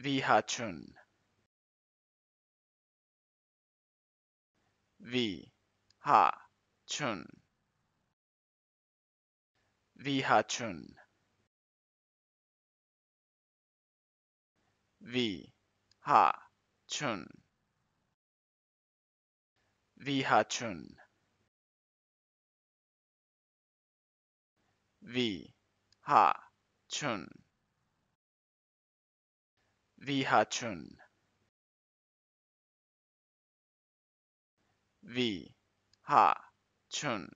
The Hatun. The Hatun. The Hatun. The Hatun. The Hatun. The Hatun. Ha Chun